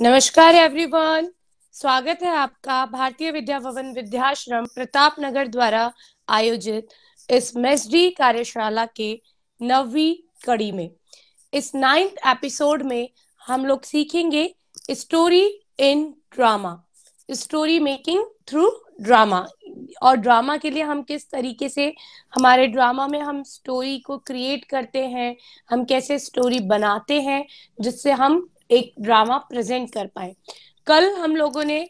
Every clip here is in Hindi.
नमस्कार एवरीवन स्वागत है आपका भारतीय विद्या भवन विद्याश्रम प्रताप नगर द्वारा आयोजित इस मेसडी कार्यशाला के नवी कड़ी में इस नाइन्थ एपिसोड में हम लोग सीखेंगे story in drama story making through drama और ड्रामा के लिए हम किस तरीके से हमारे ड्रामा में हम स्टोरी को क्रिएट करते हैं हम कैसे स्टोरी बनाते हैं जिससे हम एक ड्रामा प्रेजेंट कर पाए कल हम लोगों ने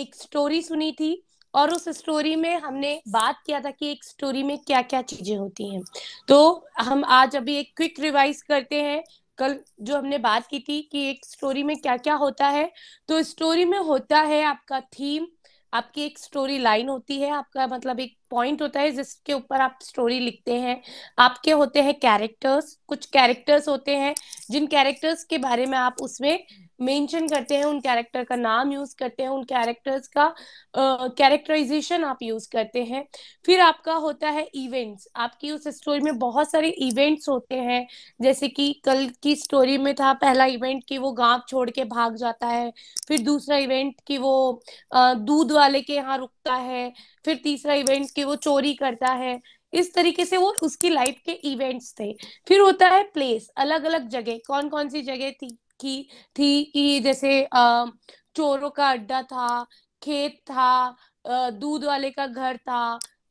एक स्टोरी सुनी थी और उस स्टोरी में हमने बात किया था कि एक स्टोरी में क्या क्या चीजें होती हैं तो हम आज अभी एक क्विक रिवाइज करते हैं कल जो हमने बात की थी कि एक स्टोरी में क्या क्या होता है तो स्टोरी में होता है आपका थीम आपकी एक स्टोरी लाइन होती है आपका मतलब एक पॉइंट होता है जिसके ऊपर आप स्टोरी लिखते हैं आपके होते हैं कैरेक्टर्स कुछ कैरेक्टर्स होते हैं जिन कैरेक्टर्स के बारे में आप उसमें मेंशन करते हैं उन कैरेक्टर का नाम यूज करते हैं उन कैरेक्टर्स का कैरेक्टराइजेशन आप यूज करते हैं फिर आपका होता है इवेंट्स आपकी उस स्टोरी में बहुत सारे इवेंट्स होते हैं जैसे कि कल की स्टोरी में था पहला इवेंट कि वो गांव छोड़ के भाग जाता है फिर दूसरा इवेंट कि वो दूध वाले के यहाँ रुकता है फिर तीसरा इवेंट कि वो चोरी करता है इस तरीके से वो उसकी लाइफ के इवेंट्स थे फिर होता है प्लेस अलग अलग जगह कौन कौन सी जगह थी की थी कि जैसे चोरों का अड्डा था खेत था दूध वाले का घर था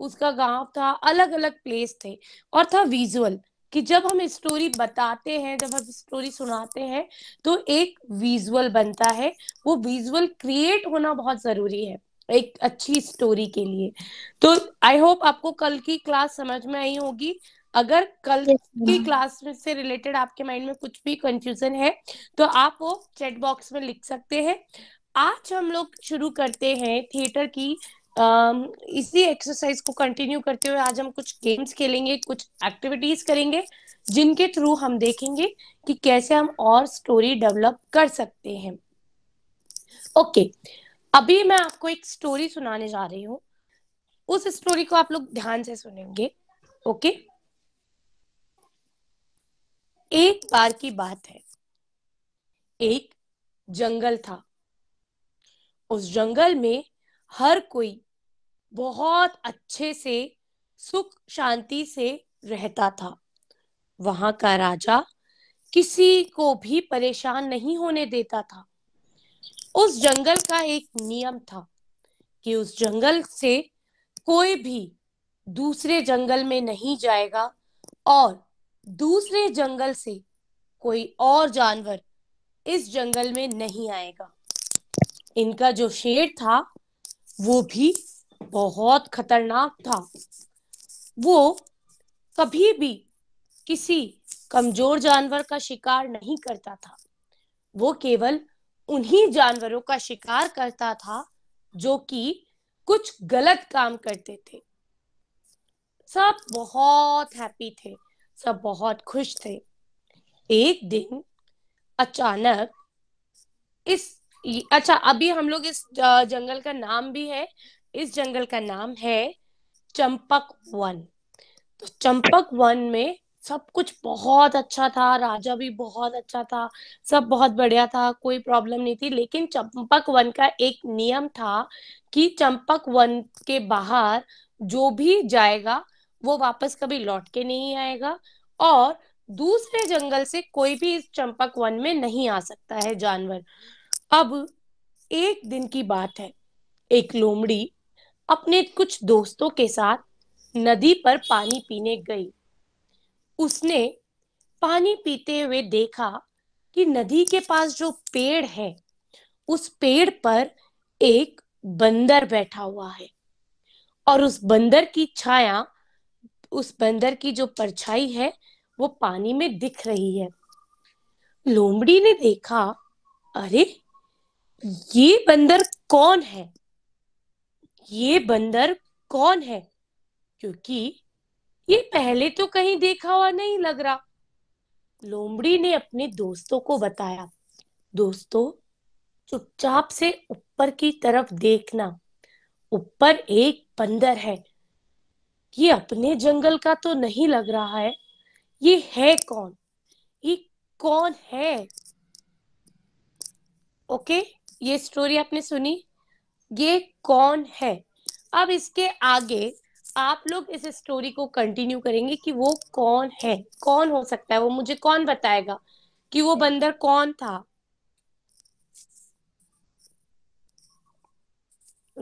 उसका गांव था अलग अलग प्लेस थे और था विजुअल कि जब हम स्टोरी बताते हैं जब हम स्टोरी सुनाते हैं तो एक विजुअल बनता है वो विजुअल क्रिएट होना बहुत जरूरी है एक अच्छी स्टोरी के लिए तो आई होप आपको कल की क्लास समझ में आई होगी अगर कल की क्लास से रिलेटेड आपके माइंड में कुछ भी कंफ्यूजन है तो आप वो चैट बॉक्स में लिख सकते हैं आज हम लोग शुरू करते हैं थिएटर की इसी एक्सरसाइज को कंटिन्यू करते हुए आज हम कुछ गेम्स खेलेंगे कुछ एक्टिविटीज करेंगे जिनके थ्रू हम देखेंगे कि कैसे हम और स्टोरी डेवलप कर सकते हैं ओके okay, अभी मैं आपको एक स्टोरी सुनाने जा रही हूँ उस स्टोरी को आप लोग ध्यान से सुनेंगे ओके okay? एक बार की बात है एक जंगल था उस जंगल में हर कोई बहुत अच्छे से सुख शांति से रहता था वहां का राजा किसी को भी परेशान नहीं होने देता था उस जंगल का एक नियम था कि उस जंगल से कोई भी दूसरे जंगल में नहीं जाएगा और दूसरे जंगल से कोई और जानवर इस जंगल में नहीं आएगा इनका जो शेर था वो भी बहुत खतरनाक था वो कभी भी किसी कमजोर जानवर का शिकार नहीं करता था वो केवल उन्हीं जानवरों का शिकार करता था जो कि कुछ गलत काम करते थे सब बहुत हैप्पी थे सब बहुत खुश थे एक दिन अचानक इस अच्छा अभी हम लोग इस जंगल का नाम भी है इस जंगल का नाम है चंपक वन तो चंपक वन में सब कुछ बहुत अच्छा था राजा भी बहुत अच्छा था सब बहुत बढ़िया था कोई प्रॉब्लम नहीं थी लेकिन चंपक वन का एक नियम था कि चंपक वन के बाहर जो भी जाएगा वो वापस कभी लौट के नहीं आएगा और दूसरे जंगल से कोई भी इस चंपक वन में नहीं आ सकता है जानवर अब एक दिन की बात है एक लोमड़ी अपने कुछ दोस्तों के साथ नदी पर पानी पीने गई उसने पानी पीते हुए देखा कि नदी के पास जो पेड़ है उस पेड़ पर एक बंदर बैठा हुआ है और उस बंदर की छाया उस बंदर की जो परछाई है वो पानी में दिख रही है लोमड़ी ने देखा अरे ये बंदर कौन है ये बंदर कौन है क्योंकि ये पहले तो कहीं देखा हुआ नहीं लग रहा लोमड़ी ने अपने दोस्तों को बताया दोस्तों चुपचाप से ऊपर की तरफ देखना ऊपर एक बंदर है ये अपने जंगल का तो नहीं लग रहा है ये है कौन ये कौन है ओके ये स्टोरी आपने सुनी ये कौन है अब इसके आगे आप लोग इस स्टोरी को कंटिन्यू करेंगे कि वो कौन है कौन हो सकता है वो मुझे कौन बताएगा कि वो बंदर कौन था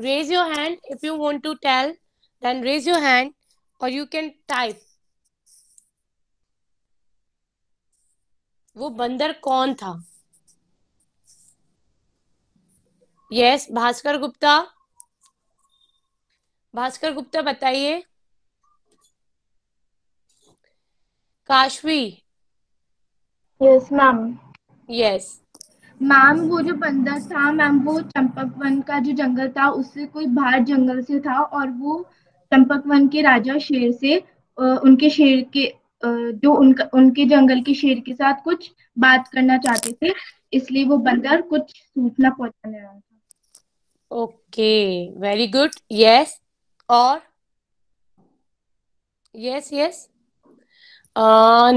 raise your hand if you want to tell then raise your hand और यू कैन टाइप वो बंदर कौन था यस yes, भास्कर गुप्ता भास्कर गुप्ता बताइए Kashvi yes ma'am yes ma'am वो जो बंदर था मैम वो चंपक वन का जो जंगल था उससे कोई बाहर जंगल से था और वो चंपक वन के राजा शेर से उनके शेर के जो उनका उनके जंगल के शेर के साथ कुछ बात करना चाहते थे इसलिए वो बंदर कुछ सूचना पहुंचाने रहा था ओके वेरी गुड यस और yes yes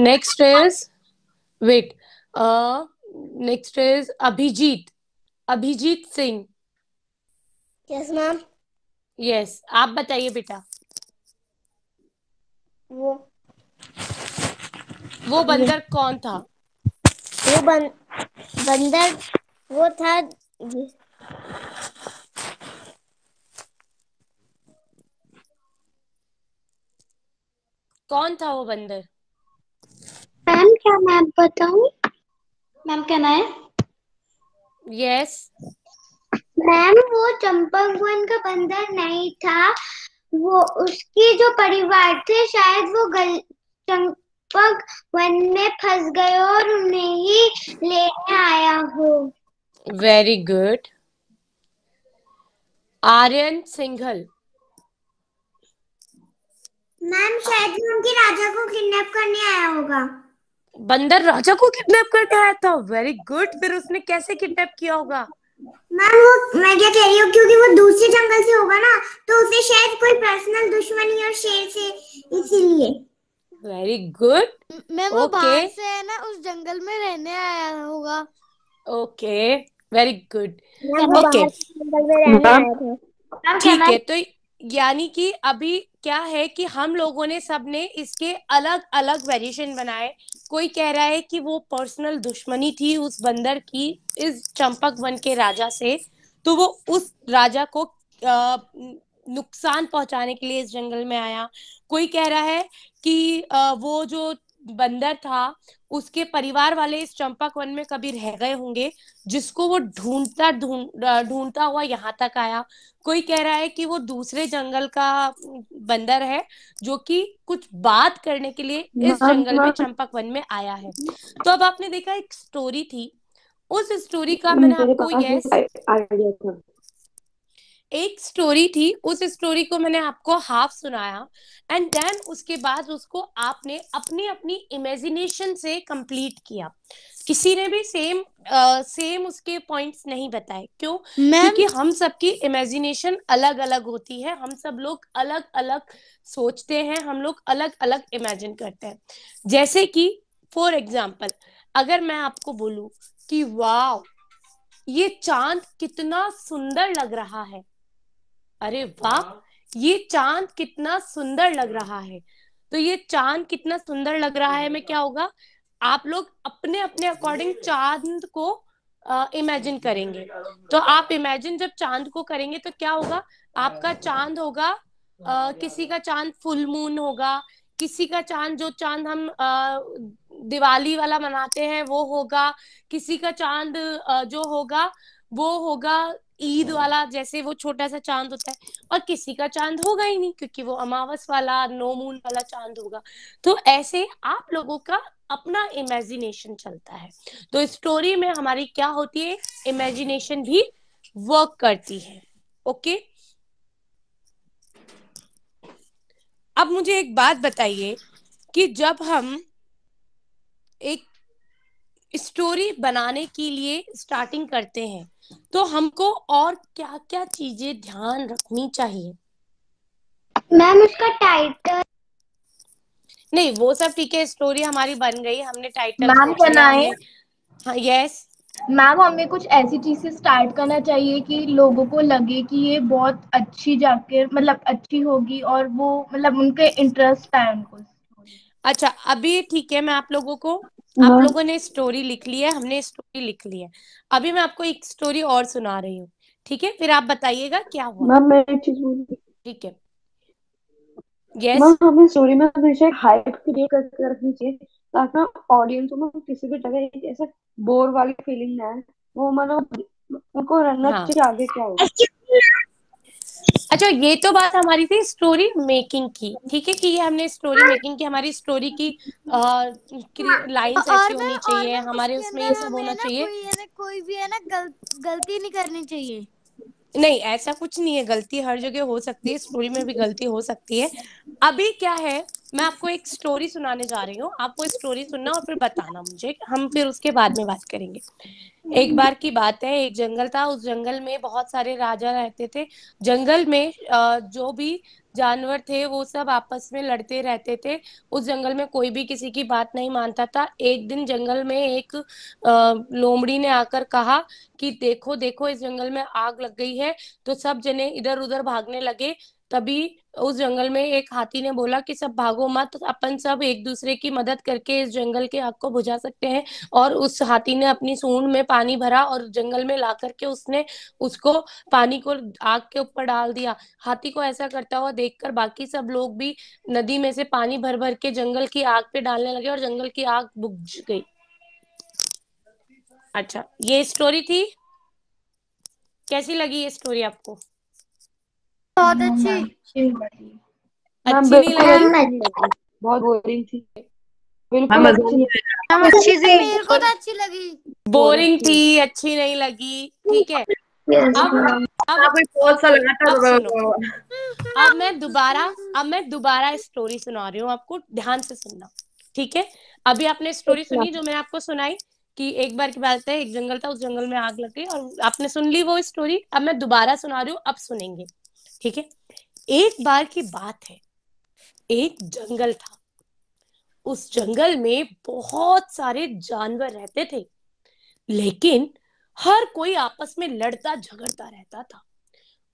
next is wait next is Abhijeet Abhijeet Singh yes ma'am yes yes, आप बताइए बेटा वो वो बंदर कौन था वो बन, बंदर वो था कौन था वो बंदर मैम क्या मैं बताऊ मैम क्या ना है यस yes. मैम वो चंपक वन का बंदर नहीं था वो उसके जो परिवार थे शायद वो गल चंपक वन में फंस गए और उन्हें ही लेने आया हो very good Aryan Singhal ma'am शायद उनके राजा को किडनैप करने आया होगा बंदर राजा को किडनैप करने आया था वेरी गुड फिर उसने कैसे किडनैप किया होगा मैम वो मैं क्या कह रही हूँ क्योंकि वो दूसरे जंगल से होगा ना तो उसे शायद कोई पर्सनल दुश्मनी और शेर से इसीलिए वेरी गुड मैम वो बाहर से है ना उस जंगल में रहने आया होगा ओके वेरी गुड ओके ठीक है तो यानी कि अभी क्या है कि हम लोगों ने सबने इसके अलग अलग वेरिएशन बनाए कोई कह रहा है कि वो पर्सनल दुश्मनी थी उस बंदर की इस चंपक वन के राजा से तो वो उस राजा को नुकसान पहुंचाने के लिए इस जंगल में आया कोई कह रहा है कि वो जो बंदर था उसके परिवार वाले इस चंपक वन में कभी रह गए होंगे जिसको वो ढूंढता ढूंढता हुआ यहाँ तक आया कोई कह रहा है कि वो दूसरे जंगल का बंदर है जो कि कुछ बात करने के लिए इस हाँ, जंगल में हाँ। चंपक वन में आया है तो अब आपने देखा एक स्टोरी थी उस स्टोरी का हाँ, मैंने आपको यह एक स्टोरी थी उस स्टोरी को मैंने आपको हाफ सुनाया एंड देन उसके बाद उसको आपने अपनी अपनी इमेजिनेशन से कंप्लीट किया किसी ने भी सेम सेम उसके पॉइंट्स नहीं बताए क्यों क्योंकि हम सबकी इमेजिनेशन अलग अलग होती है हम सब लोग अलग अलग सोचते हैं हम लोग अलग अलग इमेजिन करते हैं जैसे कि फॉर एग्जाम्पल अगर मैं आपको बोलू कि वाह ये चांद कितना सुंदर लग रहा है अरे वाह ये चांद कितना सुंदर लग रहा है तो ये चांद कितना सुंदर लग रहा है में क्या होगा आप लोग अपने अपने अकॉर्डिंग चांद को इमेजिन uh, करेंगे तो आप इमेजिन जब चांद को करेंगे तो क्या होगा आपका चांद होगा uh, किसी का चांद फुल मून होगा किसी का चांद जो चांद हम uh, दिवाली वाला मनाते हैं वो होगा किसी का चांद जो होगा वो होगा ईद हाँ। वाला जैसे वो छोटा सा चांद होता है और किसी का चांद होगा ही नहीं क्योंकि वो अमावस वाला नो मून वाला चांद होगा तो ऐसे आप लोगों का अपना इमेजिनेशन चलता है तो स्टोरी में हमारी क्या होती है इमेजिनेशन भी वर्क करती है ओके अब मुझे एक बात बताइए कि जब हम एक स्टोरी बनाने के लिए स्टार्टिंग करते हैं तो हमको और क्या क्या चीजें ध्यान रखनी चाहिए मैम उसका टाइटल नहीं वो सब ठीक है स्टोरी हमारी बन गई हमने टाइटल मैम बनाए यस हाँ, मैम हमें कुछ ऐसी चीज से स्टार्ट करना चाहिए कि लोगों को लगे कि ये बहुत अच्छी जाकर मतलब अच्छी होगी और वो मतलब उनके इंटरेस्ट आए उनको अच्छा अभी ठीक है मैं आप लोगों को आप हाँ। लोगों ने स्टोरी लिख ली है हमने स्टोरी लिख ली है अभी मैं आपको एक स्टोरी और सुना रही हूँ ठीक है फिर आप बताइएगा क्या हुआ मैं एक चीज ठीक है यस yes. हमें स्टोरी में हमेशा एक हाइप क्रिएट करके रखनी चाहिए ताकि ना ऑडियंस को किसी भी तरह एक ऐसा बोर वाली फीलिंग ना है वो मतलब उनको रखना हाँ। चाहिए आगे क्या होगा अच्छा, अच्छा ये तो बात हमारी थी स्टोरी मेकिंग की ठीक है कि ये हमने स्टोरी मेकिंग की हमारी स्टोरी की लाइन हाँ, ऐसी होनी चाहिए हमारे उसमें ये सब होना चाहिए कोई भी है ना गलती नहीं करनी चाहिए नहीं ऐसा कुछ नहीं है गलती हर जगह हो सकती है स्टोरी में भी गलती हो सकती है अभी क्या है मैं आपको एक स्टोरी सुनाने जा रही हूँ आपको एक स्टोरी सुनना और फिर बताना मुझे हम फिर उसके बाद में बात करेंगे एक बार की बात है एक जंगल था उस जंगल में बहुत सारे राजा रहते थे जंगल में जो भी जानवर थे वो सब आपस में लड़ते रहते थे उस जंगल में कोई भी किसी की बात नहीं मानता था एक दिन जंगल में एक लोमड़ी ने आकर कहा कि देखो देखो इस जंगल में आग लग गई है तो सब जने इधर उधर भागने लगे तभी उस जंगल में एक हाथी ने बोला कि सब भागो मत अपन सब एक दूसरे की मदद करके इस जंगल के आग को बुझा सकते हैं और उस हाथी ने अपनी सूंड में पानी भरा और जंगल में ला करके उसने उसको पानी को आग के ऊपर डाल दिया हाथी को ऐसा करता हुआ देखकर बाकी सब लोग भी नदी में से पानी भर भर के जंगल की आग पे डालने लगे और जंगल की आग बुझ गई अच्छा ये स्टोरी थी कैसी लगी ये स्टोरी आपको बहुत हाँ, अच्छी अच्छी नहीं लगी बहुत बोरिंग थी तो अच्छी लगी बोरिंग थी अच्छी नहीं लगी ठीक है अब अब अब मैं दोबारा अब मैं दोबारा स्टोरी सुना रही हूँ आपको ध्यान से सुनना ठीक है अभी आपने स्टोरी अच्छा। सुनी जो मैंने आपको सुनाई कि एक बार की बात है एक जंगल था उस जंगल में आग लग गई और आपने सुन ली वो स्टोरी अब मैं दोबारा सुना रही हूँ अब सुनेंगे ठीक है एक बार की बात है एक जंगल था उस जंगल में बहुत सारे जानवर रहते थे लेकिन हर कोई आपस में लड़ता झगड़ता रहता था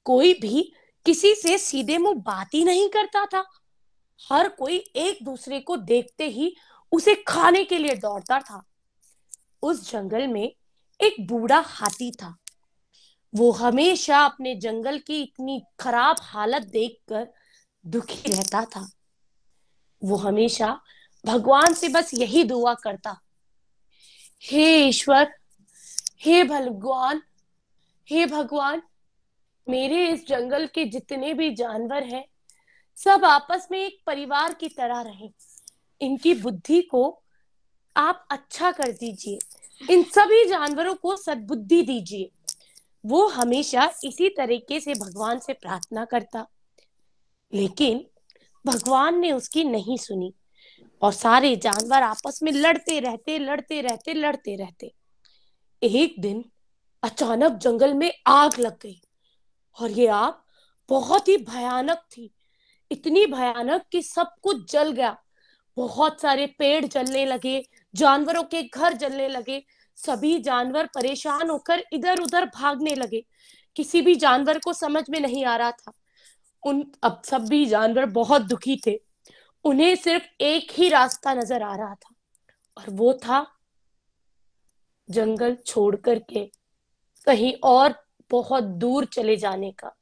कोई भी किसी से सीधे मुंह बात ही नहीं करता था हर कोई एक दूसरे को देखते ही उसे खाने के लिए दौड़ता था उस जंगल में एक बूढ़ा हाथी था वो हमेशा अपने जंगल की इतनी खराब हालत देखकर दुखी रहता था वो हमेशा भगवान से बस यही दुआ करता हे ईश्वर हे भगवान हे भगवान मेरे इस जंगल के जितने भी जानवर हैं सब आपस में एक परिवार की तरह रहे इनकी बुद्धि को आप अच्छा कर दीजिए इन सभी जानवरों को सद्बुद्धि दीजिए वो हमेशा इसी तरीके से भगवान से प्रार्थना करता लेकिन भगवान ने उसकी नहीं सुनी और सारे जानवर आपस में लड़ते रहते लड़ते रहते लड़ते रहते एक दिन अचानक जंगल में आग लग गई और ये आग बहुत ही भयानक थी इतनी भयानक कि सब कुछ जल गया बहुत सारे पेड़ जलने लगे जानवरों के घर जलने लगे सभी जानवर परेशान होकर इधर उधर भागने लगे किसी भी जानवर को समझ में नहीं आ रहा था उन अब सब भी जानवर बहुत दुखी थे उन्हें सिर्फ एक ही रास्ता नजर आ रहा था और वो था जंगल छोड़ करके कहीं और बहुत दूर चले जाने का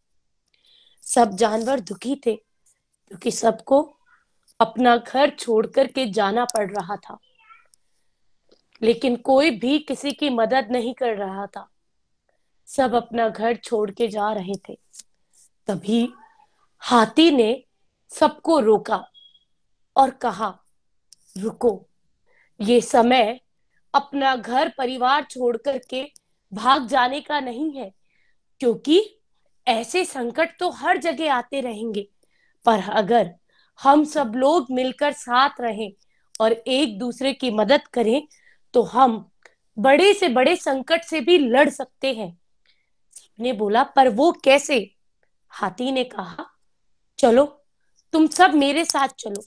सब जानवर दुखी थे क्योंकि सबको अपना घर छोड़ करके जाना पड़ रहा था लेकिन कोई भी किसी की मदद नहीं कर रहा था सब अपना घर छोड़ के जा रहे थे तभी हाथी ने सबको रोका और कहा रुको ये समय अपना घर परिवार छोड़ कर के भाग जाने का नहीं है क्योंकि ऐसे संकट तो हर जगह आते रहेंगे पर अगर हम सब लोग मिलकर साथ रहें और एक दूसरे की मदद करें तो हम बड़े से बड़े संकट से भी लड़ सकते हैं ने बोला पर वो कैसे हाथी ने कहा चलो तुम सब मेरे साथ चलो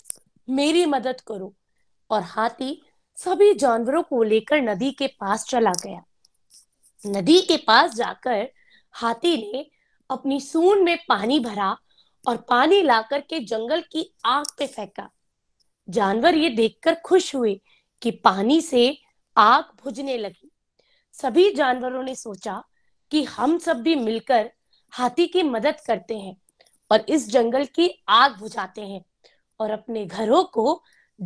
मेरी मदद करो और हाथी सभी जानवरों को लेकर नदी के पास चला गया नदी के पास जाकर हाथी ने अपनी सून में पानी भरा और पानी लाकर के जंगल की आग पे फेंका जानवर ये देखकर खुश हुए कि पानी से आग भुजने लगी सभी जानवरों ने सोचा कि हम सब भी मिलकर हाथी की मदद करते हैं और इस जंगल की आग बुझाते हैं और अपने घरों को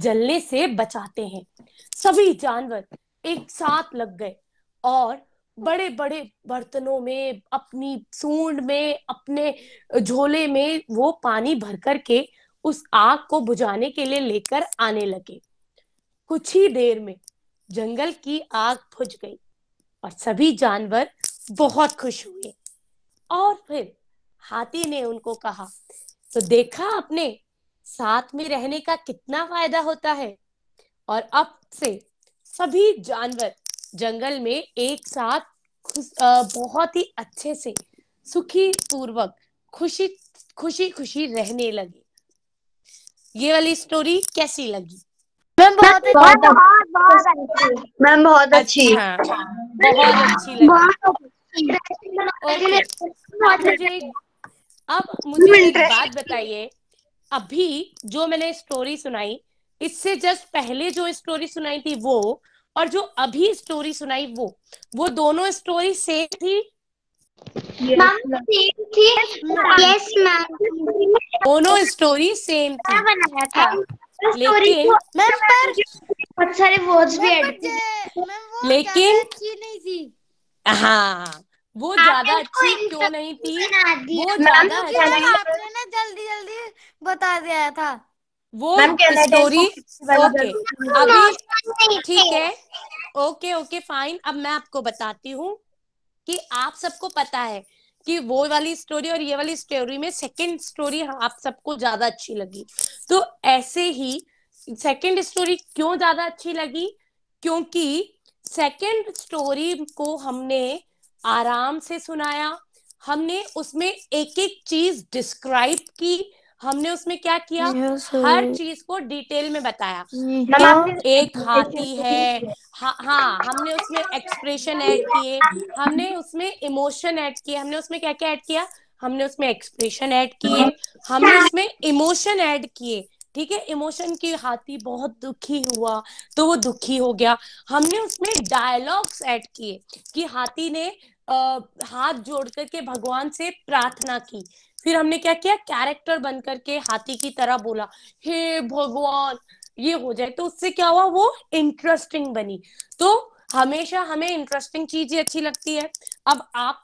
जलने से बचाते हैं सभी जानवर एक साथ लग गए और बड़े बड़े बर्तनों में अपनी सूंड में अपने झोले में वो पानी भर करके उस आग को बुझाने के लिए लेकर आने लगे कुछ ही देर में जंगल की आग बुझ गई और सभी जानवर बहुत खुश हुए और फिर हाथी ने उनको कहा तो देखा आपने साथ में रहने का कितना फायदा होता है और अब से सभी जानवर जंगल में एक साथ बहुत ही अच्छे से सुखी पूर्वक खुशी खुशी खुशी रहने लगे ये वाली स्टोरी कैसी लगी मैम बहुत बहुत मैम अच्छा, हाँ। बहुत अच्छी बहुत अच्छी अब मुझे एक बात बताइए अभी जो मैंने स्टोरी सुनाई इससे जस्ट पहले जो स्टोरी सुनाई थी वो और जो अभी स्टोरी सुनाई वो वो दोनों स्टोरी सेम थी दोनों स्टोरी सेम थी लेकिन मैम पर बहुत सारे वर्ड्स भी ऐड लेकिन अच्छी नहीं थी हाँ वो ज्यादा अच्छी क्यों नहीं थी वो ज्यादा अच्छा आपने ना जल्दी जल्दी बता दिया था वो स्टोरी ओके अभी ठीक है ओके ओके फाइन अब मैं आपको बताती हूँ कि आप सबको पता है कि वो वाली स्टोरी और ये वाली स्टोरी में सेकंड स्टोरी आप सबको ज्यादा अच्छी लगी तो ऐसे ही सेकंड स्टोरी क्यों ज्यादा अच्छी लगी क्योंकि सेकंड स्टोरी को हमने आराम से सुनाया हमने उसमें एक एक चीज डिस्क्राइब की हमने उसमें क्या किया हर चीज को डिटेल में बताया एक हाथी है हाँ हाँ हमने उसमें एक्सप्रेशन ऐड किए हमने उसमें इमोशन ऐड किए हमने उसमें क्या क्या ऐड किया हमने उसमें एक्सप्रेशन ऐड किए हमने उसमें इमोशन ऐड किए ठीक है इमोशन की हाथी बहुत दुखी हुआ तो वो दुखी हो गया हमने उसमें डायलॉग्स ऐड किए कि हाथी ने आ, हाथ जोड़ करके भगवान से प्रार्थना की फिर हमने क्या किया कैरेक्टर बन करके हाथी की तरह बोला हे hey, भगवान ये हो जाए तो उससे क्या हुआ वो इंटरेस्टिंग बनी तो हमेशा हमें इंटरेस्टिंग चीज ही अच्छी लगती है अब आप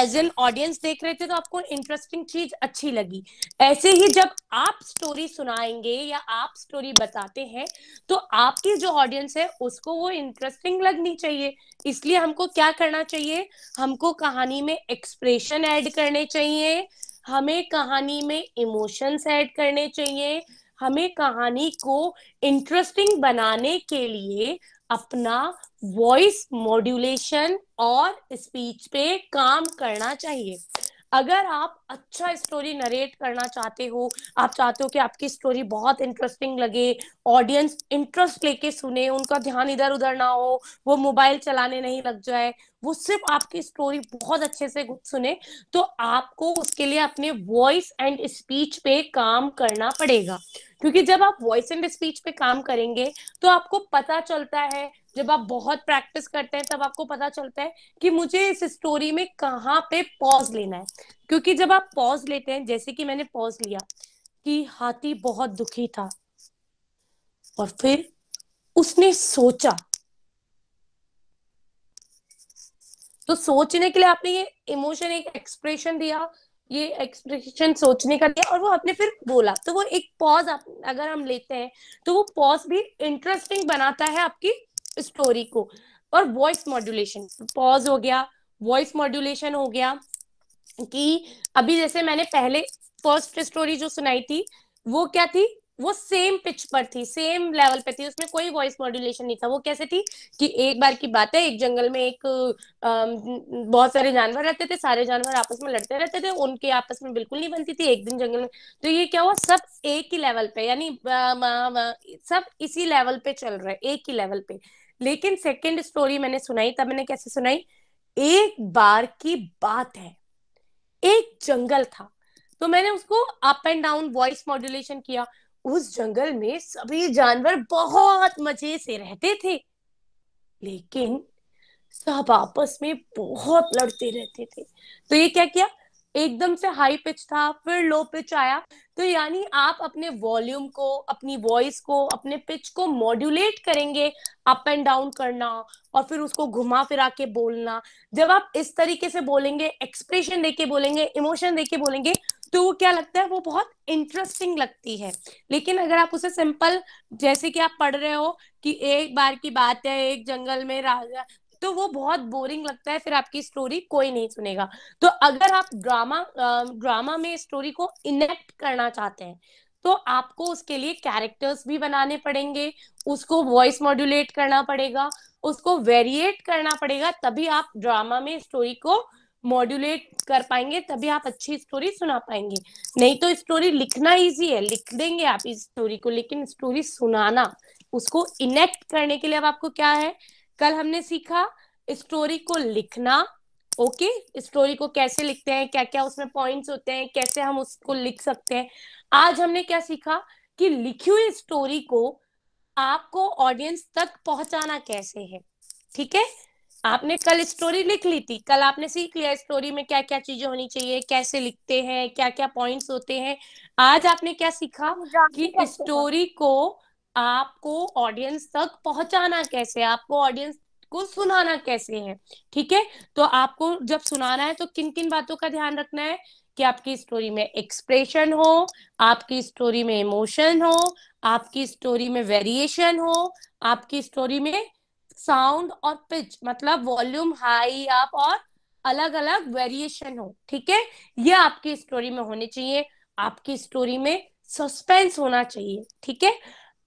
एज एन ऑडियंस देख रहे थे तो आपको इंटरेस्टिंग चीज अच्छी लगी ऐसे ही जब आप स्टोरी सुनाएंगे या आप स्टोरी बताते हैं तो आपकी जो ऑडियंस है उसको वो इंटरेस्टिंग लगनी चाहिए इसलिए हमको क्या करना चाहिए हमको कहानी में एक्सप्रेशन ऐड करने चाहिए हमें कहानी में इमोशंस ऐड करने चाहिए हमें कहानी को इंटरेस्टिंग बनाने के लिए अपना वॉइस मॉड्यूलेशन और स्पीच पे काम करना चाहिए अगर आप अच्छा स्टोरी नरेट करना चाहते हो आप चाहते हो कि आपकी स्टोरी बहुत इंटरेस्टिंग लगे ऑडियंस इंटरेस्ट लेके सुने उनका ध्यान इधर उधर ना हो वो मोबाइल चलाने नहीं लग जाए वो सिर्फ आपकी स्टोरी बहुत अच्छे से सुने तो आपको उसके लिए अपने वॉइस एंड स्पीच पे काम करना पड़ेगा क्योंकि जब आप वॉइस एंड स्पीच पे काम करेंगे तो आपको पता चलता है जब आप बहुत प्रैक्टिस करते हैं तब आपको पता चलता है कि मुझे इस स्टोरी में कहाँ पे पॉज लेना है क्योंकि जब आप पॉज लेते हैं जैसे कि मैंने पॉज लिया कि हाथी बहुत दुखी था और फिर उसने सोचा तो सोचने के लिए आपने ये इमोशन एक एक्सप्रेशन दिया ये एक्सप्रेशन सोचने का दिया और वो आपने फिर बोला तो वो एक पॉज आप अगर हम लेते हैं तो वो पॉज भी इंटरेस्टिंग बनाता है आपकी स्टोरी को और वॉइस मॉड्यूलेशन पॉज हो गया वॉइस मॉड्यूलेशन हो गया कि अभी जैसे मैंने पहले फर्स्ट स्टोरी जो सुनाई थी वो क्या थी वो सेम पिच पर थी सेम लेवल पे थी उसमें कोई वॉइस मॉड्यूलेशन नहीं था वो कैसे थी कि एक बार की बात है एक जंगल में एक आ, बहुत सारे जानवर रहते थे सारे जानवर आपस में लड़ते रहते थे उनके आपस में बिल्कुल नहीं बनती थी एक दिन जंगल में तो ये क्या हुआ सब एक ही लेवल पे यानी सब इसी लेवल पे चल रहे एक ही लेवल पे लेकिन सेकेंड स्टोरी मैंने सुनाई तब मैंने कैसे सुनाई एक बार की बात है एक जंगल था तो मैंने उसको up and down voice modulation किया उस जंगल में सभी जानवर बहुत मजे से रहते थे लेकिन सब आपस में बहुत लड़ते रहते थे तो ये क्या किया एकदम से हाई पिच था फिर लो पिच आया तो यानी आप अपने वॉल्यूम को अपनी वॉइस को अपने पिच को मॉड्यूलेट करेंगे अप एंड डाउन करना और फिर उसको घुमा फिरा के बोलना जब आप इस तरीके से बोलेंगे एक्सप्रेशन देके बोलेंगे इमोशन देके बोलेंगे तो क्या लगता है वो बहुत इंटरेस्टिंग लगती है लेकिन अगर आप उसे सिंपल जैसे कि आप पढ़ रहे हो कि एक बार की बात है एक जंगल में राजा तो वो बहुत बोरिंग लगता है फिर आपकी स्टोरी कोई नहीं सुनेगा तो अगर आप ड्रामा ड्रामा में स्टोरी को इनेक्ट करना चाहते हैं तो आपको उसके लिए कैरेक्टर्स भी बनाने पड़ेंगे उसको वॉइस मॉड्यूलेट करना पड़ेगा उसको वेरिएट करना पड़ेगा तभी आप ड्रामा में स्टोरी को मॉड्यूलेट कर पाएंगे तभी आप अच्छी स्टोरी सुना पाएंगे नहीं तो स्टोरी लिखना इजी है लिख देंगे आप इस स्टोरी को लेकिन स्टोरी सुनाना उसको इनेक्ट करने के लिए अब आपको क्या है कल हमने सीखा स्टोरी को लिखना ओके okay? स्टोरी को कैसे लिखते हैं क्या क्या उसमें पॉइंट्स होते हैं कैसे हम उसको लिख सकते हैं आज हमने क्या सीखा कि लिखी हुई स्टोरी को आपको ऑडियंस तक पहुंचाना कैसे है ठीक है आपने कल स्टोरी लिख ली थी कल आपने सीख लिया स्टोरी में क्या क्या चीजें होनी चाहिए कैसे लिखते हैं क्या क्या पॉइंट्स होते हैं आज आपने क्या सीखा कि स्टोरी को आपको ऑडियंस तक पहुंचाना कैसे आपको ऑडियंस को सुनाना कैसे है ठीक है तो आपको जब सुनाना है तो किन किन बातों का ध्यान रखना है कि आपकी स्टोरी में एक्सप्रेशन हो आपकी स्टोरी में इमोशन हो आपकी स्टोरी में वेरिएशन हो आपकी स्टोरी में साउंड और पिच मतलब वॉल्यूम हाई आप और अलग अलग वेरिएशन हो ठीक है ये आपकी स्टोरी में होने चाहिए आपकी स्टोरी में सस्पेंस होना चाहिए ठीक है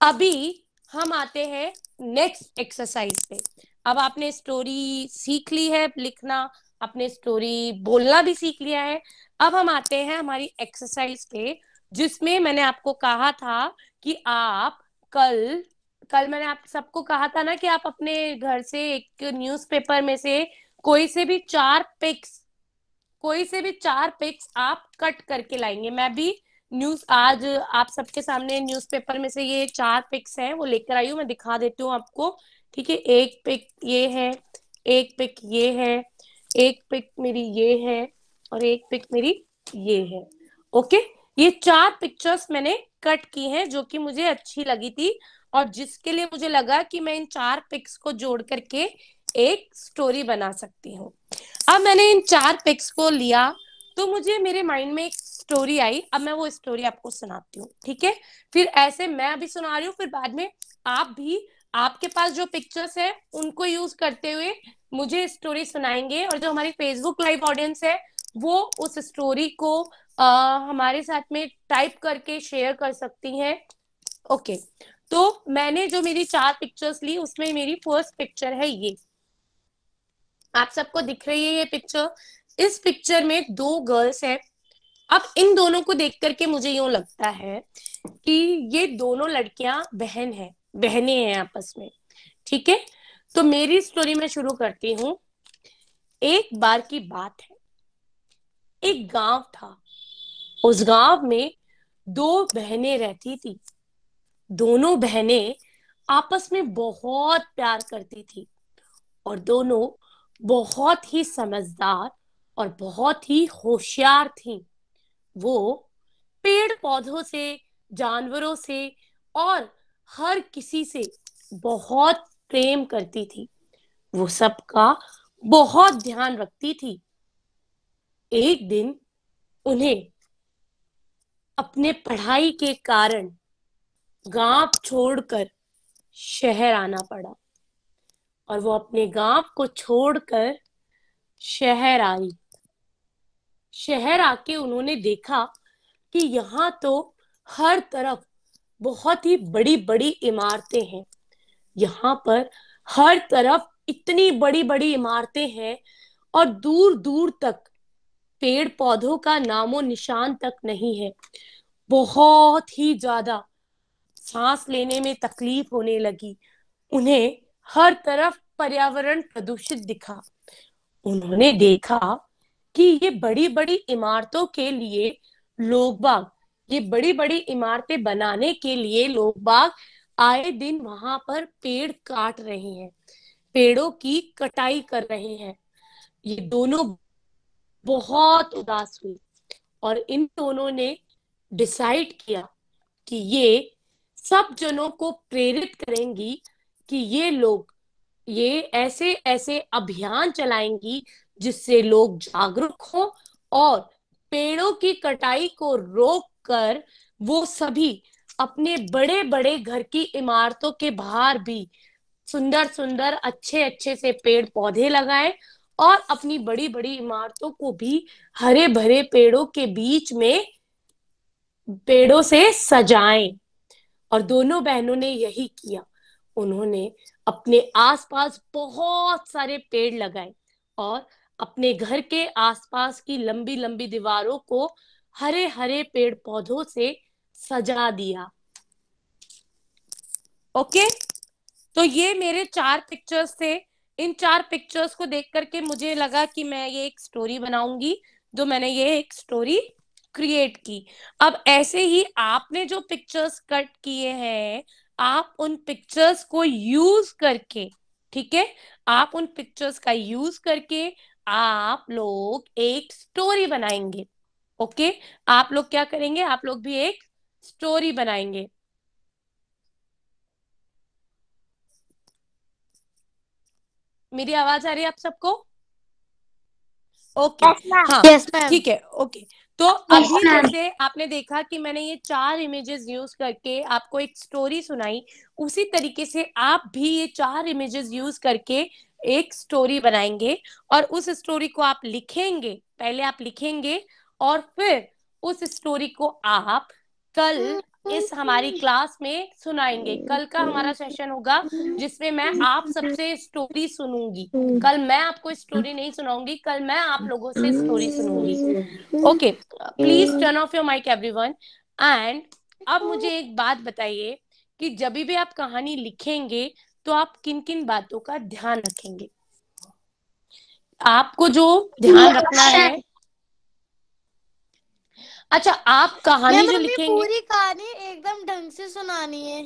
अभी हम आते हैं नेक्स्ट एक्सरसाइज पे अब आपने स्टोरी सीख ली है लिखना आपने स्टोरी बोलना भी सीख लिया है अब हम आते हैं हमारी एक्सरसाइज पे जिसमें मैंने आपको कहा था कि आप कल कल मैंने आप सबको कहा था ना कि आप अपने घर से एक न्यूज़पेपर में से कोई से भी चार पिक्स कोई से भी चार पिक्स आप कट करके लाएंगे मैं भी न्यूज आज आप सबके सामने न्यूज़पेपर में से ये चार पिक्स हैं वो लेकर आई हूँ मैं दिखा देती हूँ आपको ठीक है एक पिक ये है एक पिक ये है एक पिक मेरी ये है और एक पिक मेरी ये है ओके ये चार पिक्चर्स मैंने कट की हैं जो कि मुझे अच्छी लगी थी और जिसके लिए मुझे लगा कि मैं इन चार पिक्स को जोड़ करके एक स्टोरी बना सकती हूँ अब मैंने इन चार पिक्स को लिया तो मुझे मेरे माइंड में एक स्टोरी आई अब मैं वो स्टोरी आपको सुनाती हूँ ठीक है फिर ऐसे मैं अभी सुना रही हूँ फिर बाद में आप भी आपके पास जो पिक्चर्स है उनको यूज करते हुए मुझे स्टोरी सुनाएंगे और जो हमारी फेसबुक लाइव ऑडियंस है वो उस स्टोरी को आ, हमारे साथ में टाइप करके शेयर कर सकती है ओके okay. तो मैंने जो मेरी चार पिक्चर्स ली उसमें मेरी फर्स्ट पिक्चर है ये आप सबको दिख रही है ये पिक्चर इस पिक्चर में दो गर्ल्स हैं अब इन दोनों को देख करके मुझे यूं लगता है कि ये दोनों लड़कियां बहन है बहने हैं आपस में ठीक है तो मेरी स्टोरी में शुरू करती हूँ एक बार की बात है एक गांव था उस गांव में दो बहनें रहती थी दोनों बहनें आपस में बहुत प्यार करती थी और दोनों बहुत ही समझदार और बहुत ही होशियार थीं। वो पेड़ पौधों से जानवरों से और हर किसी से बहुत प्रेम करती थी वो सबका बहुत ध्यान रखती थी एक दिन उन्हें अपने पढ़ाई के कारण गांव छोड़कर शहर आना पड़ा और वो अपने गांव को छोड़कर शहर आई शहर आके उन्होंने देखा कि यहाँ तो हर तरफ बहुत ही बड़ी बड़ी इमारतें हैं यहाँ पर हर तरफ इतनी बड़ी बड़ी इमारतें हैं और दूर दूर तक पेड़ पौधों का नामो निशान तक नहीं है बहुत ही ज्यादा सांस लेने में तकलीफ होने लगी उन्हें हर तरफ पर्यावरण प्रदूषित दिखा उन्होंने देखा कि ये बड़ी बड़ी इमारतों के लिए लोग बाग ये बड़ी बड़ी इमारतें बनाने के लिए लोग बाग आए दिन वहां पर पेड़ काट रहे हैं पेड़ों की कटाई कर रहे हैं ये दोनों बहुत उदास हुई और इन दोनों ने डिसाइड किया कि ये सब जनों को प्रेरित करेंगी कि ये लोग ये ऐसे ऐसे अभियान चलाएंगी जिससे लोग जागरूक हो और पेड़ों की कटाई को रोक कर वो सभी अपने बड़े बड़े घर की इमारतों के बाहर भी सुंदर सुंदर अच्छे अच्छे से पेड़ पौधे लगाए और अपनी बड़ी बड़ी इमारतों को भी हरे भरे पेड़ों के बीच में पेड़ों से सजाएं और दोनों बहनों ने यही किया उन्होंने अपने आसपास बहुत सारे पेड़ लगाए और अपने घर के आसपास की लंबी लंबी दीवारों को हरे हरे पेड़ पौधों से सजा दिया ओके तो ये मेरे चार पिक्चर्स थे इन चार पिक्चर्स को देख करके मुझे लगा कि मैं ये एक स्टोरी बनाऊंगी जो मैंने ये एक स्टोरी क्रिएट की अब ऐसे ही आपने जो पिक्चर्स कट किए हैं आप उन पिक्चर्स को यूज करके ठीक है आप उन पिक्चर्स का यूज करके आप लोग एक स्टोरी बनाएंगे ओके आप लोग क्या करेंगे आप लोग भी एक स्टोरी बनाएंगे मेरी आवाज आ रही है आप सबको ओके okay. हाँ ठीक yes, है ओके okay. तो अभी जैसे आपने देखा कि मैंने ये चार इमेजेस यूज करके आपको एक स्टोरी सुनाई उसी तरीके से आप भी ये चार इमेजेस यूज करके एक स्टोरी बनाएंगे और उस स्टोरी को आप लिखेंगे पहले आप लिखेंगे और फिर उस स्टोरी को आप कल हम्म। इस हमारी क्लास में सुनाएंगे कल का हमारा सेशन होगा जिसमें मैं आप सबसे स्टोरी सुनूंगी कल मैं आपको स्टोरी नहीं सुनाऊंगी कल मैं आप लोगों से स्टोरी सुनूंगी okay please turn off your mic everyone and अब मुझे एक बात बताइए कि जब भी आप कहानी लिखेंगे तो आप किन किन बातों का ध्यान रखेंगे आपको जो ध्यान रखना है अच्छा आप कहानी जो लिखेंगे पूरी कहानी एकदम ढंग से सुनानी है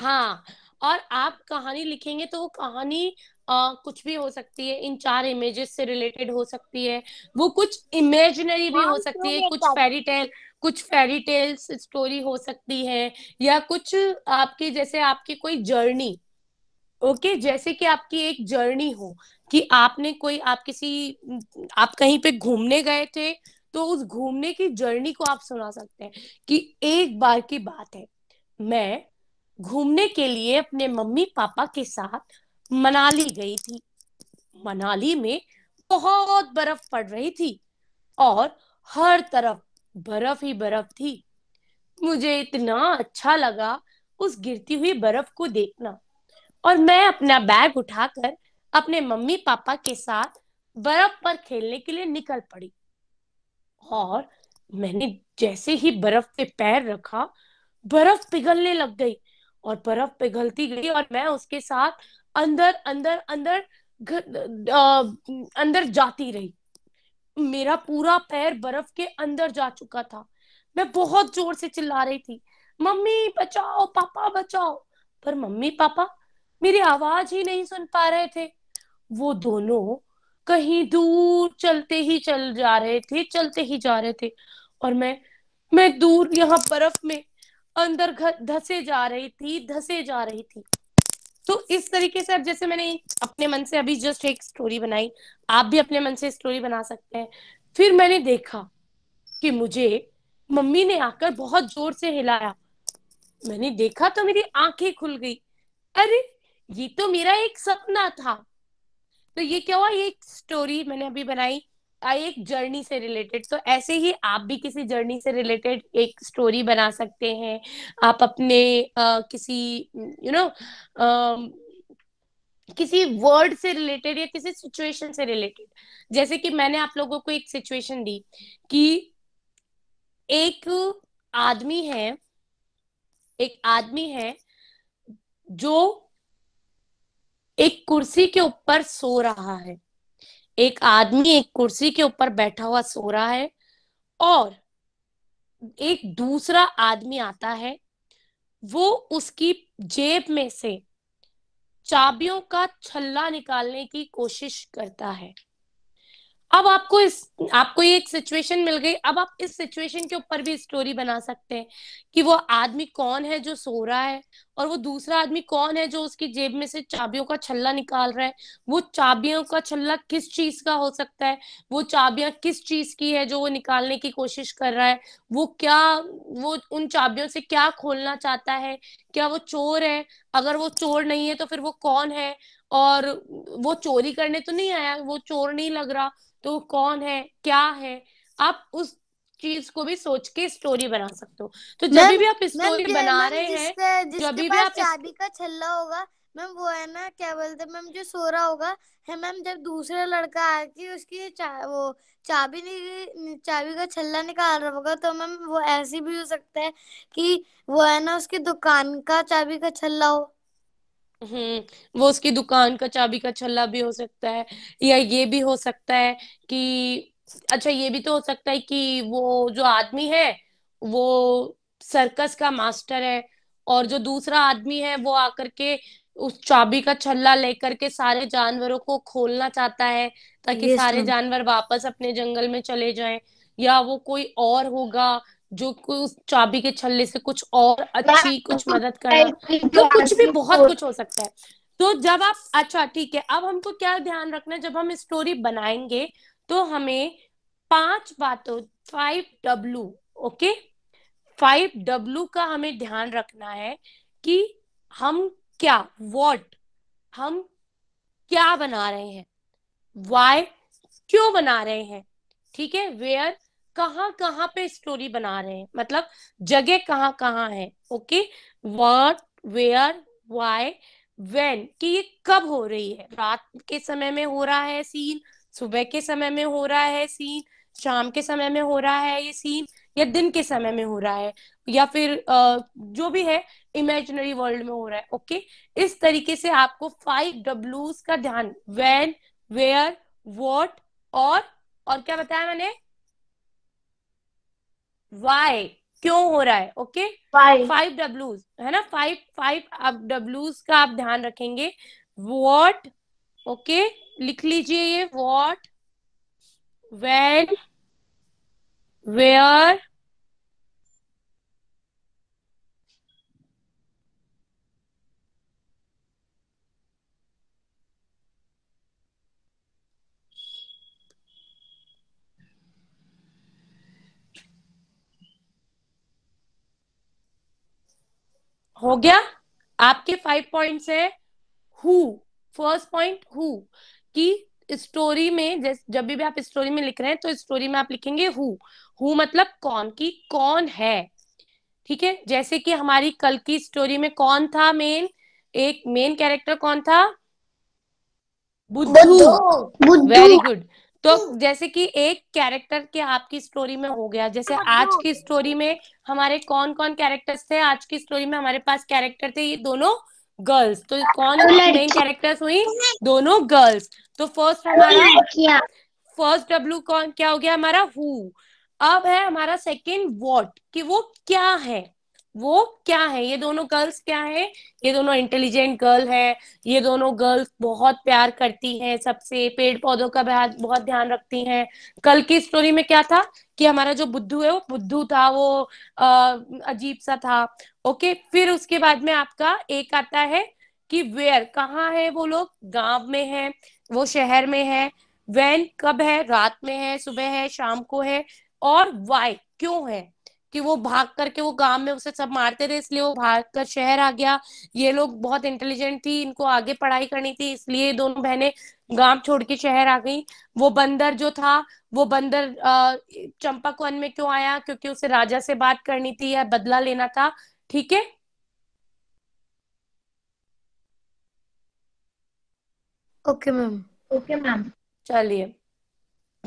हाँ और आप कहानी लिखेंगे तो वो कहानी आ, कुछ भी हो सकती है इन चार इमेजेस से रिलेटेड हो सकती है वो कुछ इमेजिनरी भी हो सकती है कुछ फेरी टेल कुछ फेरी टेल्स स्टोरी हो सकती है या कुछ आपकी जैसे आपकी कोई जर्नी ओके okay, जैसे कि आपकी एक जर्नी हो कि आपने कोई आप किसी आप कहीं पे घूमने गए थे तो उस घूमने की जर्नी को आप सुना सकते हैं कि एक बार की बात है मैं घूमने के लिए अपने मम्मी पापा के साथ मनाली गई थी मनाली में बहुत बर्फ पड़ रही थी और हर तरफ बर्फ ही बर्फ थी मुझे इतना अच्छा लगा उस गिरती हुई बर्फ को देखना और मैं अपना बैग उठाकर अपने मम्मी पापा के साथ बर्फ पर खेलने के लिए निकल पड़ी और मैंने जैसे ही बर्फ पे पैर रखा बर्फ पिघलने लग गई और बर्फ पिघलती गई और मैं उसके साथ अंदर अंदर अंदर अंदर जाती रही मेरा पूरा पैर बर्फ के अंदर जा चुका था मैं बहुत जोर से चिल्ला रही थी मम्मी बचाओ पापा बचाओ पर मम्मी पापा मेरी आवाज ही नहीं सुन पा रहे थे वो दोनों कहीं दूर चलते ही चल जा रहे थे चलते ही जा रहे थे और मैं मैं दूर यहाँ बर्फ में अंदर धसे जा रही थी धसे जा रही थी तो इस तरीके से अब जैसे मैंने अपने मन से अभी जस्ट एक स्टोरी बनाई आप भी अपने मन से स्टोरी बना सकते हैं फिर मैंने देखा कि मुझे मम्मी ने आकर बहुत जोर से हिलाया मैंने देखा तो मेरी आंखें खुल गई अरे ये तो मेरा एक सपना था तो ये क्या हुआ ये एक स्टोरी मैंने अभी बनाई एक जर्नी से रिलेटेड तो ऐसे ही आप भी किसी जर्नी से रिलेटेड एक स्टोरी बना सकते हैं आप अपने आ, किसी यू you नो know, किसी वर्ड से रिलेटेड या किसी सिचुएशन से रिलेटेड जैसे कि मैंने आप लोगों को एक सिचुएशन दी कि एक आदमी है एक आदमी है जो एक कुर्सी के ऊपर सो रहा है एक आदमी एक कुर्सी के ऊपर बैठा हुआ सो रहा है और एक दूसरा आदमी आता है वो उसकी जेब में से चाबियों का छल्ला निकालने की कोशिश करता है अब आपको इस आपको ये एक सिचुएशन मिल गई अब आप इस सिचुएशन के ऊपर भी स्टोरी बना सकते हैं कि वो आदमी कौन है जो सो रहा है और वो दूसरा आदमी कौन है जो उसकी जेब में से चाबियों का छल्ला निकाल रहा है वो चाबियों का छल्ला किस चीज का हो सकता है वो चाबियां किस चीज की है जो वो निकालने की कोशिश कर रहा है वो क्या वो उन चाबियों से क्या खोलना चाहता है क्या वो चोर है अगर वो चोर नहीं है तो फिर वो कौन है और वो चोरी करने तो नहीं आया वो चोर नहीं लग रहा तो कौन है क्या है आप उस चीज को भी सोच के स्टोरी बना सकते हो तो जब भी आप स्टोरी बना रहे हैं जब भी आप शादी का छल्ला होगा मैम वो है ना क्या बोलते मैम जो सो रहा होगा है मैम जब दूसरा लड़का आके उसकी चा, वो चाबी चाबी का छल्ला निकाल रहा होगा तो मैम वो ऐसी भी हो सकता है कि वो है ना उसकी दुकान का चाबी का छल्ला हो हम्म वो उसकी दुकान का चाबी का छल्ला भी हो सकता है या ये भी हो सकता है कि अच्छा ये भी तो हो सकता है कि वो जो आदमी है वो सर्कस का मास्टर है और जो दूसरा आदमी है वो आकर के उस चाबी का छल्ला लेकर के सारे जानवरों को खोलना चाहता है ताकि सारे जानवर वापस अपने जंगल में चले जाएं या वो कोई और होगा जो उस चाबी के छल्ले से कुछ और अच्छी कुछ तो मदद करे तो कुछ भी बहुत कुछ हो सकता है तो जब आप अच्छा ठीक है अब हमको क्या ध्यान रखना है जब हम स्टोरी बनाएंगे तो हमें पांच बातों five W okay five W का हमें ध्यान रखना है कि हम क्या वॉट हम क्या बना रहे हैं वाई क्यों बना रहे हैं ठीक है वेयर कहाँ कहाँ पे स्टोरी बना रहे हैं मतलब जगह कहाँ कहाँ है okay what where why when कि ये कब हो रही है रात के समय में हो रहा है सीन सुबह के समय में हो रहा है सीन शाम के समय में हो रहा है ये सीन या दिन के समय में हो रहा है या फिर जो भी है इमेजिनरी वर्ल्ड में हो रहा है ओके इस तरीके से आपको फाइव डब्ल्यू का ध्यान वेन वेयर वॉट और और क्या बताया मैंने वाई क्यों हो रहा है ओके फाइव डब्ल्यूज है ना फाइव फाइव आप डब्ल्यूज का आप ध्यान रखेंगे वॉट ओके लिख लीजिए ये वॉट when where हो गया आपके फाइव पॉइंट्स है हु फर्स्ट पॉइंट हु कि स्टोरी में जैसे जब भी आप स्टोरी में लिख रहे हैं तो स्टोरी में आप लिखेंगे हु हु मतलब कौन की कौन है ठीक है जैसे कि हमारी कल की स्टोरी में कौन था मेन एक मेन कैरेक्टर कौन था बुद्धू वेरी गुड तो जैसे कि एक कैरेक्टर के आपकी स्टोरी में हो गया जैसे आज की स्टोरी में हमारे कौन कौन कैरेक्टर्स थे आज की स्टोरी में हमारे पास कैरेक्टर थे ये दोनों गर्ल्स तो कौन मेन कैरेक्टर्स हुई दोनों गर्ल्स तो फर्स्ट हमारा फर्स्ट डब्ल्यू कौन क्या हो गया हमारा हु अब है हमारा सेकेंड वॉट कि वो क्या है वो क्या है ये दोनों गर्ल्स क्या है ये दोनों इंटेलिजेंट गर्ल है ये दोनों गर्ल्स बहुत प्यार करती हैं सबसे पेड़ पौधों का बहुत ध्यान रखती हैं कल की स्टोरी में क्या था कि हमारा जो बुद्धू है वो बुद्धू था वो अजीब सा था ओके फिर उसके बाद में आपका एक आता है कि वेयर कहाँ है वो लोग गांव में है वो शहर में है वैन कब है रात में है सुबह है शाम को है और वाई क्यों है कि वो भाग करके वो गांव में उसे सब मारते थे इसलिए वो भाग कर शहर आ गया ये लोग बहुत इंटेलिजेंट थी इनको आगे पढ़ाई करनी थी इसलिए दोनों बहनें गांव छोड़ के शहर आ गई वो बंदर जो था वो बंदर चंपक वन में क्यों आया क्योंकि उसे राजा से बात करनी थी या बदला लेना था ठीक है ओके मैम ओके मैम चलिए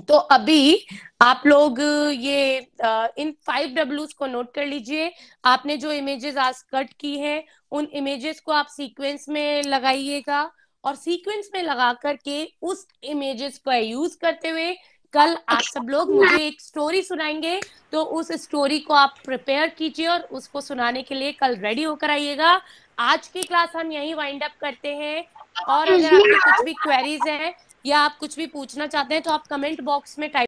तो अभी आप लोग ये आ, इन फाइव डब्ल्यूज को नोट कर लीजिए आपने जो इमेजेस आज कट की है उन इमेजेस को आप सीक्वेंस में लगाइएगा और सीक्वेंस में लगा करके उस इमेजेस का यूज करते हुए कल आप सब लोग मुझे एक स्टोरी सुनाएंगे तो उस स्टोरी को आप प्रिपेयर कीजिए और उसको सुनाने के लिए कल रेडी होकर आइएगा आज की क्लास हम यही वाइंड अप करते हैं और अगर आपकी कुछ भी क्वेरीज हैं या आप कुछ भी पूछना चाहते हैं तो आप कमेंट बॉक्स में टाइप